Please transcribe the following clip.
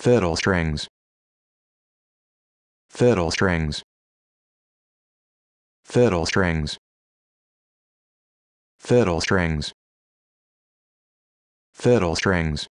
fiddle strings fiddle strings fiddle strings fiddle strings fiddle strings